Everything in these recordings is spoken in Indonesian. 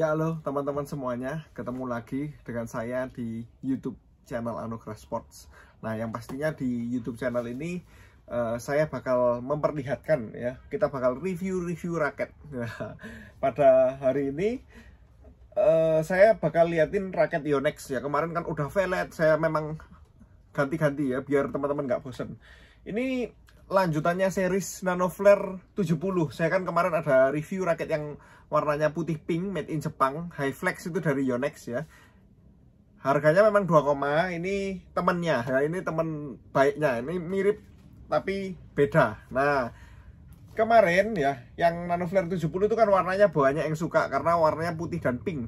Ya halo teman-teman semuanya, ketemu lagi dengan saya di YouTube channel Anugerah Sports. Nah yang pastinya di YouTube channel ini uh, saya bakal memperlihatkan ya, kita bakal review-review raket. pada hari ini uh, saya bakal liatin raket Yonex ya. Kemarin kan udah velet, saya memang ganti-ganti ya biar teman-teman nggak bosen. Ini lanjutannya series Nanoflare 70 saya kan kemarin ada review raket yang warnanya putih pink made in Jepang high flex itu dari Yonex ya harganya memang 2 koma ini temennya ya ini temen baiknya ini mirip tapi beda nah kemarin ya yang Nanoflare 70 itu kan warnanya banyak yang suka karena warnanya putih dan pink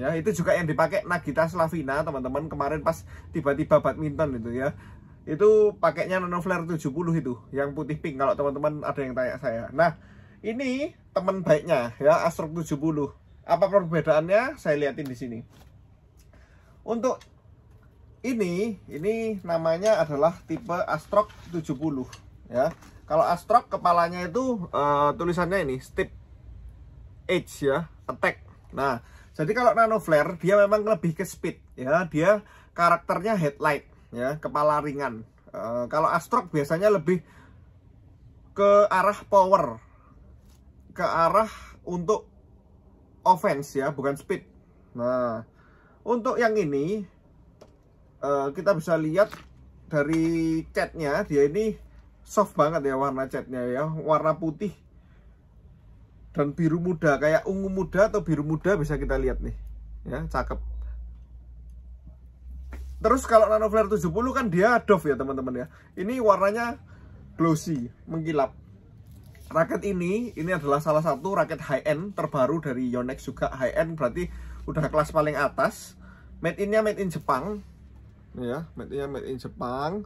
ya itu juga yang dipakai Nagita Slavina teman-teman kemarin pas tiba-tiba badminton itu ya itu pakainya nano flare 70 itu yang putih pink kalau teman-teman ada yang tanya saya nah ini teman baiknya ya Astro 70 apa perbedaannya saya lihatin di sini untuk ini ini namanya adalah tipe Astro 70 ya kalau Astro kepalanya itu uh, tulisannya ini Step edge ya attack nah jadi kalau nano flare dia memang lebih ke speed ya dia karakternya headlight ya kepala ringan uh, kalau astrok biasanya lebih ke arah power ke arah untuk offense ya bukan speed nah untuk yang ini uh, kita bisa lihat dari catnya dia ini soft banget ya warna catnya ya warna putih dan biru muda kayak ungu muda atau biru muda bisa kita lihat nih ya cakep Terus kalau Nano Flare 70 kan dia doff ya teman-teman ya. Ini warnanya glossy, mengkilap. Raket ini, ini adalah salah satu raket high-end terbaru dari Yonex juga. High-end berarti udah kelas paling atas. Made in-nya made in Jepang. Ya, made in-nya made in Jepang.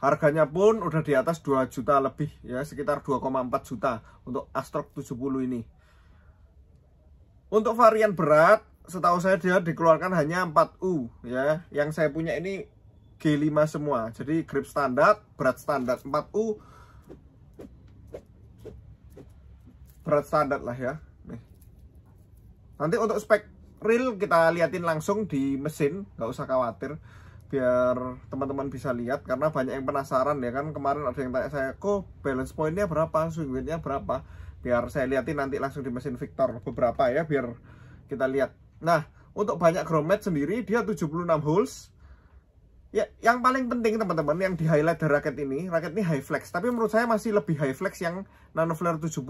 Harganya pun udah di atas 2 juta lebih ya, sekitar 2,4 juta untuk Astrok 70 ini. Untuk varian berat setahu saya dia dikeluarkan hanya 4U ya. Yang saya punya ini G5 semua. Jadi grip standar, berat standar 4U. Berat standar lah ya. Nih. Nanti untuk spek real kita liatin langsung di mesin, nggak usah khawatir biar teman-teman bisa lihat karena banyak yang penasaran ya kan kemarin ada yang tanya saya kok balance pointnya berapa swing weightnya berapa biar saya liatin nanti langsung di mesin Victor beberapa ya biar kita lihat Nah, untuk banyak grommet sendiri dia 76 holes. Ya, yang paling penting teman-teman yang di highlight dari raket ini, raket ini high flex, tapi menurut saya masih lebih high flex yang Nano Flare 70.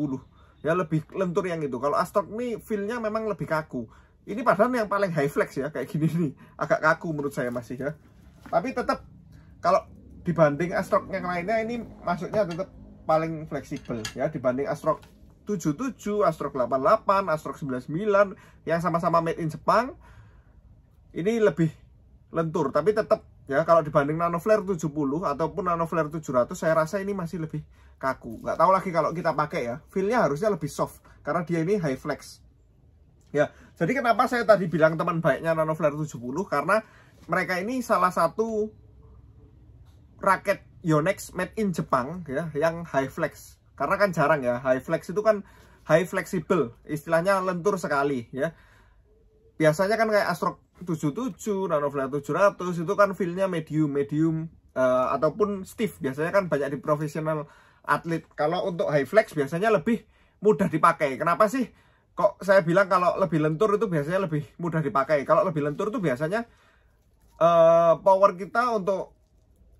Ya lebih lentur yang itu. Kalau Astok ini feel-nya memang lebih kaku. Ini padahal yang paling high flex ya, kayak gini nih. Agak kaku menurut saya masih ya. Tapi tetap kalau dibanding astok yang lainnya ini maksudnya tetap paling fleksibel ya dibanding Astrok 77, Astrok 88, Astrok 99 yang sama-sama made in Jepang ini lebih lentur tapi tetap ya kalau dibanding Nano Flare 70 ataupun Nano Flare 700 saya rasa ini masih lebih kaku nggak tahu lagi kalau kita pakai ya feelnya harusnya lebih soft karena dia ini high flex ya jadi kenapa saya tadi bilang teman baiknya Nano Flare 70 karena mereka ini salah satu raket Yonex made in Jepang ya yang high flex karena kan jarang ya, high flex itu kan high flexible istilahnya lentur sekali ya. Biasanya kan kayak Astro 77, Nanoflare 700 itu kan feelnya medium, medium uh, ataupun stiff. Biasanya kan banyak di profesional atlet. Kalau untuk high flex biasanya lebih mudah dipakai. Kenapa sih? Kok saya bilang kalau lebih lentur itu biasanya lebih mudah dipakai. Kalau lebih lentur itu biasanya uh, power kita untuk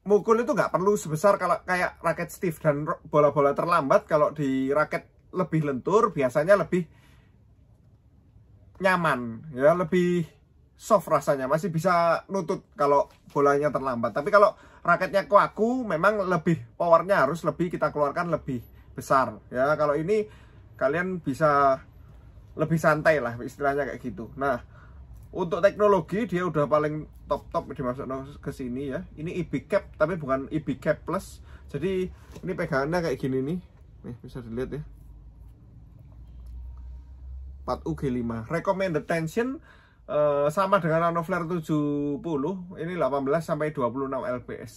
mukul itu nggak perlu sebesar kalau kayak raket stiff dan bola-bola terlambat kalau di raket lebih lentur biasanya lebih nyaman ya lebih soft rasanya masih bisa nutut kalau bolanya terlambat tapi kalau raketnya kuaku memang lebih powernya harus lebih kita keluarkan lebih besar ya kalau ini kalian bisa lebih santai lah istilahnya kayak gitu nah untuk teknologi dia udah paling top top dimasuk ke sini ya ini EB cap tapi bukan EB cap plus jadi ini pegangannya kayak gini nih nih bisa dilihat ya 4 ug 5 recommended tension uh, sama dengan Nano Flare 70 ini 18 sampai 26 lps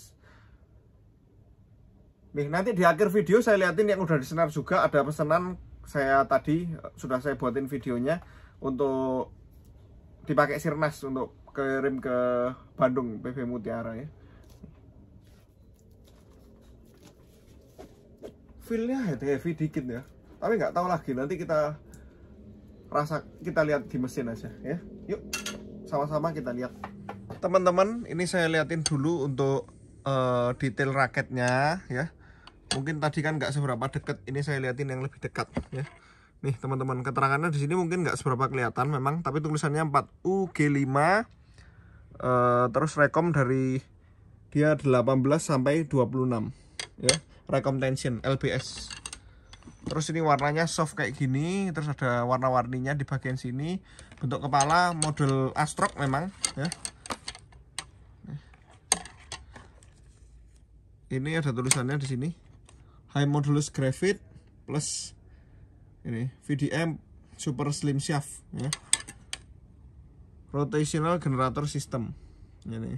nih nanti di akhir video saya liatin yang udah disenar juga ada pesanan saya tadi sudah saya buatin videonya untuk dipakai sirnas untuk kirim ke Bandung PV Mutiara ya feelnya head heavy dikit ya tapi nggak tahu lagi nanti kita rasa kita lihat di mesin aja ya yuk sama-sama kita lihat teman-teman ini saya liatin dulu untuk uh, detail raketnya ya mungkin tadi kan nggak seberapa deket ini saya liatin yang lebih dekat ya Nih teman-teman keterangannya di sini mungkin nggak seberapa kelihatan memang, tapi tulisannya 4UG5 eh, terus rekom dari dia 18 sampai 26 ya, rekom tension LBS. Terus ini warnanya soft kayak gini, terus ada warna-warninya di bagian sini. Bentuk kepala model Astrok memang ya. Ini ada tulisannya di sini. High modulus graphite plus ini VDM super slim shaft ya rotational generator system ini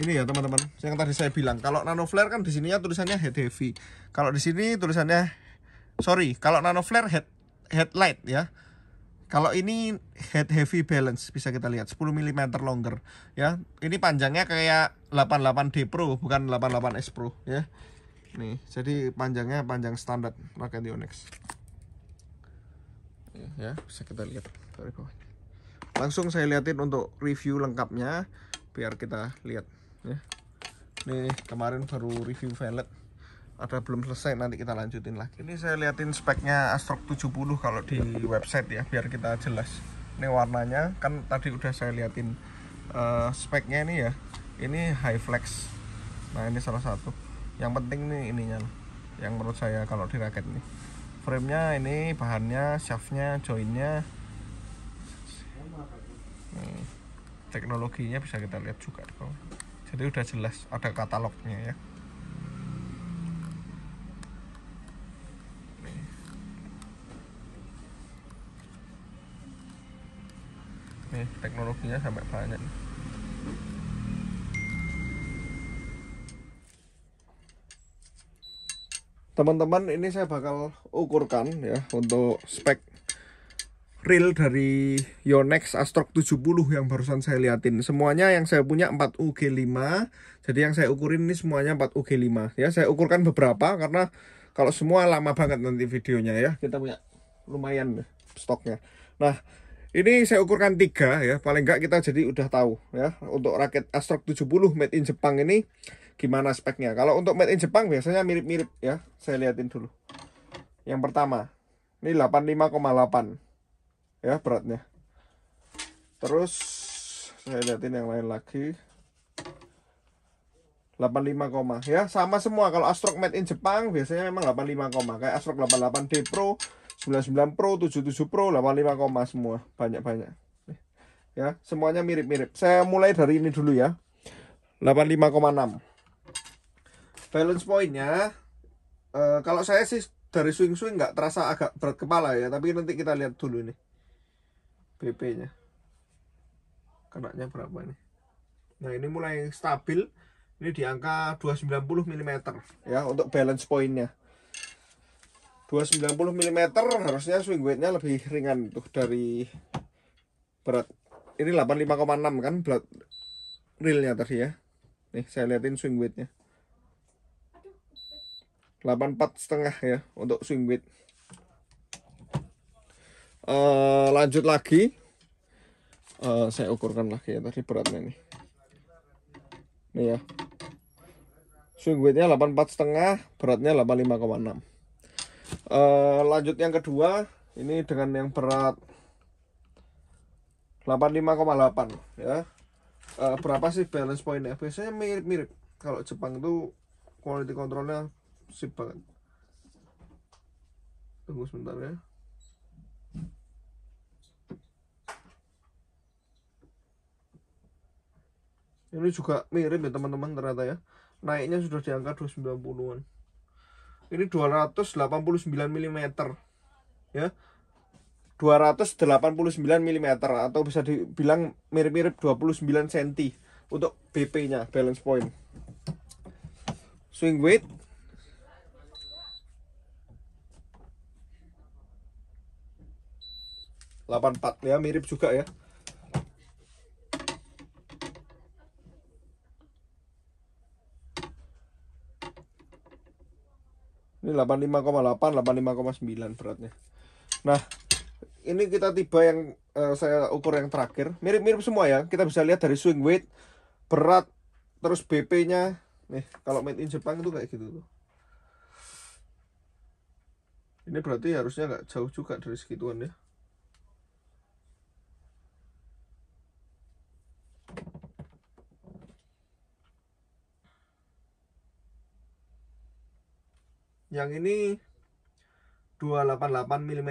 ini ya teman-teman yang tadi saya bilang kalau nano flare kan di sininya tulisannya head heavy kalau di sini tulisannya sorry kalau nano flare head headlight ya kalau ini head heavy balance bisa kita lihat 10 mm longer ya ini panjangnya kayak 88D Pro bukan 88S Pro ya nih jadi panjangnya panjang standar pakai Dionex ya bisa kita lihat dari bawah langsung saya liatin untuk review lengkapnya biar kita lihat ya nih kemarin baru review velg ada belum selesai nanti kita lanjutin lagi ini saya liatin speknya Astrok 70 kalau di website ya biar kita jelas ini warnanya kan tadi udah saya liatin uh, speknya ini ya ini high flex nah ini salah satu yang penting nih ininya yang menurut saya kalau di raket nih frame nya, ini bahannya shaftnya joinnya nya hmm. teknologinya bisa kita lihat juga di jadi udah jelas ada katalognya ya nih. nih teknologinya sampai banyak nih. teman-teman ini saya bakal ukurkan ya untuk spek reel dari Yonex Astrox 70 yang barusan saya liatin. Semuanya yang saya punya 4 UG5. Jadi yang saya ukurin ini semuanya 4 UG5 ya. Saya ukurkan beberapa karena kalau semua lama banget nanti videonya ya. Kita punya lumayan stoknya. Nah, ini saya ukurkan tiga ya. Paling enggak kita jadi udah tahu ya untuk raket Astrox 70 made in Jepang ini gimana speknya. Kalau untuk made in Jepang biasanya mirip-mirip ya. Saya lihatin dulu. Yang pertama, ini 85,8 ya beratnya. Terus saya lihatin yang lain lagi. 85, ya sama semua kalau Astrok made in Jepang biasanya memang 85, kayak Astrok 88D Pro, 99 Pro, 77 Pro, 85, semua banyak-banyak. Ya, semuanya mirip-mirip. Saya mulai dari ini dulu ya. 85,6 balance pointnya uh, kalau saya sih dari swing swing nggak terasa agak berat kepala ya tapi nanti kita lihat dulu nih BP nya kenaknya berapa nih nah ini mulai stabil ini di angka 290 mm ya untuk balance pointnya 290 mm harusnya swing weightnya lebih ringan tuh dari berat ini 85,6 kan berat realnya tadi ya nih saya liatin swing weightnya 84 setengah ya untuk swing weight uh, eh, lanjut lagi uh, saya ukurkan lagi ya tadi beratnya ini ini ya swing weightnya 84 setengah beratnya 85,6 uh, eh, lanjut yang kedua ini dengan yang berat 85,8 ya uh, berapa sih balance pointnya biasanya mirip-mirip kalau Jepang itu quality controlnya sip banget tunggu sebentar ya ini juga mirip ya teman-teman ternyata ya naiknya sudah di angka 290-an ini 289 mm ya 289 mm atau bisa dibilang mirip-mirip 29 cm untuk BP nya balance point swing weight 84 ya mirip juga ya ini 85,8 85,9 beratnya nah ini kita tiba yang uh, saya ukur yang terakhir mirip-mirip semua ya kita bisa lihat dari swing weight berat terus BP nya nih kalau made in Jepang itu kayak gitu tuh ini berarti harusnya nggak jauh juga dari segituan ya yang ini 288 mm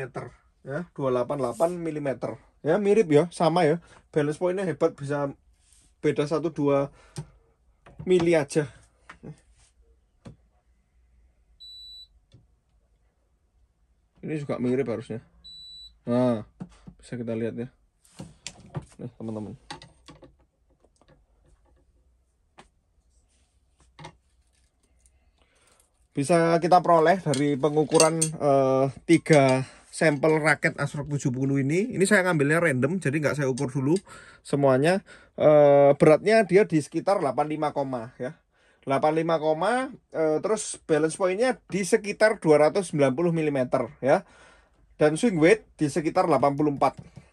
ya 288 mm ya mirip ya sama ya balance pointnya hebat bisa beda 1 2 mili aja ini juga mirip harusnya nah bisa kita lihat ya nih teman-teman bisa kita peroleh dari pengukuran eh, tiga 3 sampel raket Asrock 70 ini ini saya ngambilnya random jadi nggak saya ukur dulu semuanya eh, beratnya dia di sekitar 85 koma ya 85 koma eh, terus balance pointnya di sekitar 290 mm ya dan swing weight di sekitar 84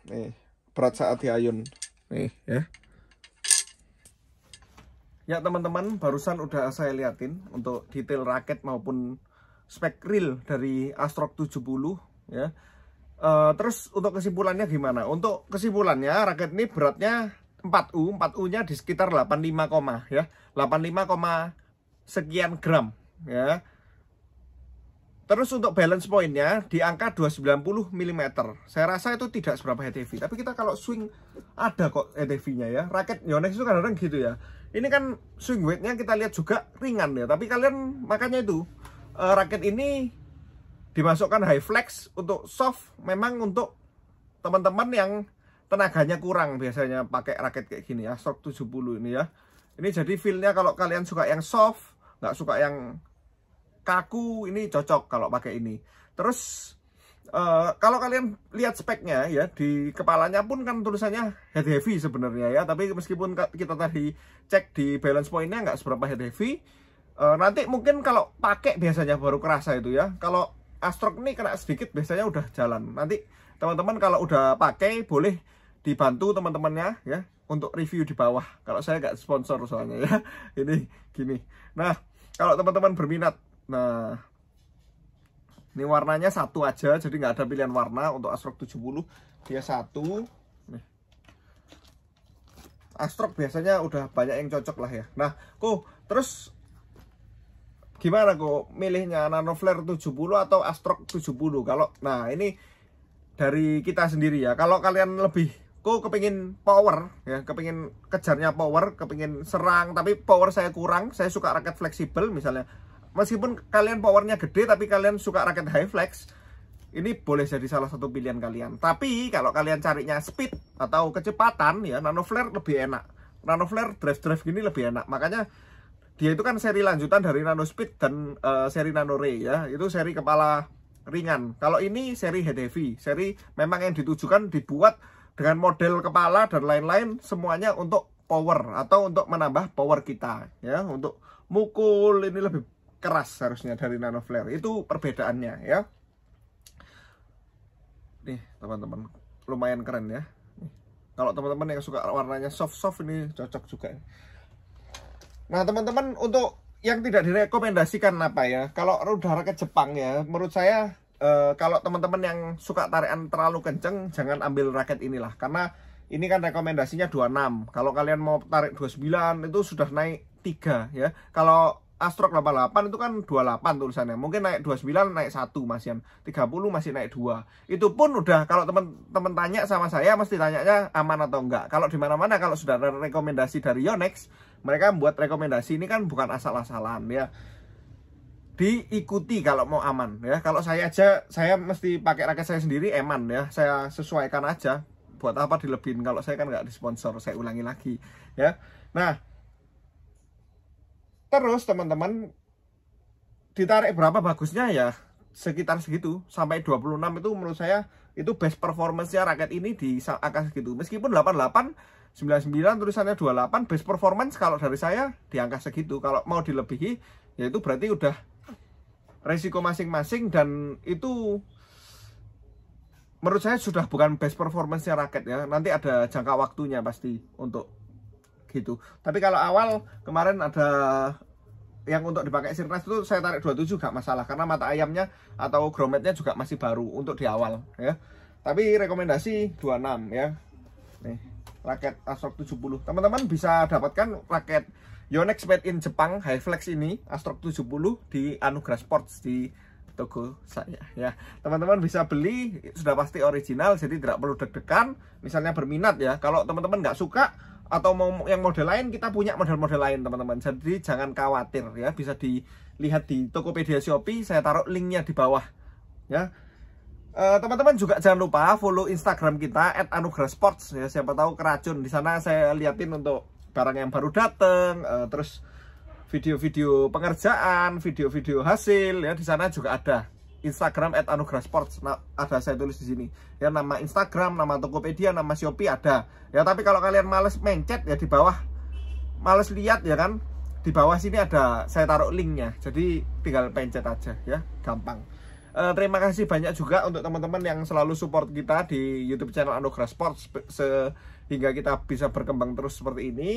nih berat saat diayun, nih ya Ya teman-teman, barusan udah saya liatin untuk detail raket maupun spek real dari Astrok 70 ya. E, terus untuk kesimpulannya gimana? Untuk kesimpulannya raket ini beratnya 4U, 4U-nya di sekitar 85, ya. 85, sekian gram ya. Terus untuk balance pointnya di angka 290 mm. Saya rasa itu tidak seberapa HTV, tapi kita kalau swing ada kok HTV-nya ya. Raket Yonex itu kadang-kadang gitu ya ini kan swing weightnya kita lihat juga ringan ya tapi kalian makanya itu uh, raket ini dimasukkan high flex untuk soft memang untuk teman-teman yang tenaganya kurang biasanya pakai raket kayak gini ya stroke 70 ini ya ini jadi feelnya kalau kalian suka yang soft nggak suka yang kaku ini cocok kalau pakai ini terus Uh, kalau kalian lihat speknya ya di kepalanya pun kan tulisannya head heavy sebenarnya ya tapi meskipun kita tadi cek di balance pointnya nggak seberapa head heavy uh, nanti mungkin kalau pakai biasanya baru kerasa itu ya kalau astrok ini kena sedikit biasanya udah jalan nanti teman-teman kalau udah pakai boleh dibantu teman-temannya ya untuk review di bawah kalau saya nggak sponsor soalnya ya ini gini nah kalau teman-teman berminat nah ini warnanya satu aja, jadi nggak ada pilihan warna untuk Astrok 70. Dia satu. Nih. Astrok biasanya udah banyak yang cocok lah ya. Nah, kok terus gimana kok milihnya Nano Flare 70 atau Astrok 70? Kalau nah ini dari kita sendiri ya. Kalau kalian lebih kok kepingin power ya, kepingin kejarnya power, kepingin serang tapi power saya kurang, saya suka raket fleksibel misalnya meskipun kalian powernya gede tapi kalian suka raket high flex ini boleh jadi salah satu pilihan kalian tapi kalau kalian carinya speed atau kecepatan ya nano flare lebih enak nano flare drive drive gini lebih enak makanya dia itu kan seri lanjutan dari nano speed dan uh, seri nano ray ya itu seri kepala ringan kalau ini seri head heavy seri memang yang ditujukan dibuat dengan model kepala dan lain-lain semuanya untuk power atau untuk menambah power kita ya untuk mukul ini lebih keras harusnya dari nano flare itu perbedaannya ya nih teman-teman lumayan keren ya kalau teman-teman yang suka warnanya soft-soft ini cocok juga nah teman-teman untuk yang tidak direkomendasikan apa ya kalau udara ke Jepang ya menurut saya e, kalau teman-teman yang suka tarikan terlalu kenceng jangan ambil raket inilah karena ini kan rekomendasinya 26 kalau kalian mau tarik 29 itu sudah naik 3 ya kalau Astrok 88 itu kan 28 tulisannya. Mungkin naik 29 naik 1 Masian. 30 masih naik 2. Itu pun udah kalau teman-teman tanya sama saya mesti tanyanya aman atau enggak. Kalau di mana-mana kalau sudah ada rekomendasi dari Yonex, mereka buat rekomendasi ini kan bukan asal-asalan ya. Diikuti kalau mau aman ya. Kalau saya aja saya mesti pakai raket saya sendiri eman ya. Saya sesuaikan aja. Buat apa dilebihin kalau saya kan nggak di sponsor, Saya ulangi lagi ya. Nah, terus teman-teman ditarik berapa bagusnya ya sekitar segitu sampai 26 itu menurut saya itu best performance-nya raket ini di angka segitu meskipun 88 99 tulisannya 28 best performance kalau dari saya di angka segitu kalau mau dilebihi yaitu berarti udah resiko masing-masing dan itu menurut saya sudah bukan best performance-nya raket ya nanti ada jangka waktunya pasti untuk gitu tapi kalau awal kemarin ada yang untuk dipakai sirnas itu saya tarik 27 gak masalah karena mata ayamnya atau grometnya juga masih baru untuk di awal ya tapi rekomendasi 26 ya nih raket Astrok 70 teman-teman bisa dapatkan raket Yonex made in Jepang High Flex ini Astrok 70 di Anugrah Sports di toko saya ya teman-teman bisa beli sudah pasti original jadi tidak perlu deg-degan misalnya berminat ya kalau teman-teman nggak suka atau mau yang model lain kita punya model-model lain teman-teman jadi jangan khawatir ya bisa dilihat di Tokopedia Shopee saya taruh linknya di bawah ya eh, teman-teman uh, juga jangan lupa follow Instagram kita at @anugrasports ya siapa tahu keracun di sana saya liatin untuk barang yang baru dateng uh, terus video-video pengerjaan video-video hasil ya di sana juga ada Instagram at Sports Nah, ada saya tulis di sini. Ya nama Instagram, nama Tokopedia, nama Shopee ada. Ya tapi kalau kalian males mencet ya di bawah males lihat ya kan di bawah sini ada saya taruh linknya jadi tinggal pencet aja ya gampang e, terima kasih banyak juga untuk teman-teman yang selalu support kita di YouTube channel Anugerah Sports sehingga kita bisa berkembang terus seperti ini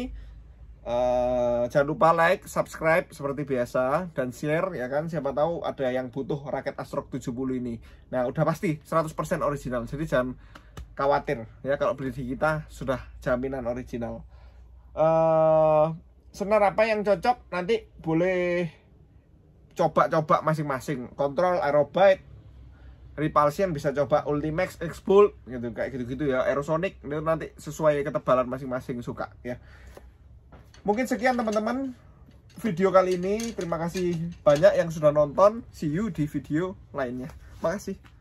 Eh, jangan lupa like, subscribe seperti biasa dan share ya kan siapa tahu ada yang butuh raket Astrok 70 ini. Nah, udah pasti 100% original. Jadi jangan khawatir ya kalau beli di kita sudah jaminan original. Uh, senar apa yang cocok nanti boleh coba-coba masing-masing. Kontrol Aerobite Repulsion bisa coba Ultimax X-Bolt gitu kayak gitu-gitu ya Aerosonic itu nanti sesuai ketebalan masing-masing suka ya Mungkin sekian teman-teman video kali ini. Terima kasih banyak yang sudah nonton. See you di video lainnya. Makasih.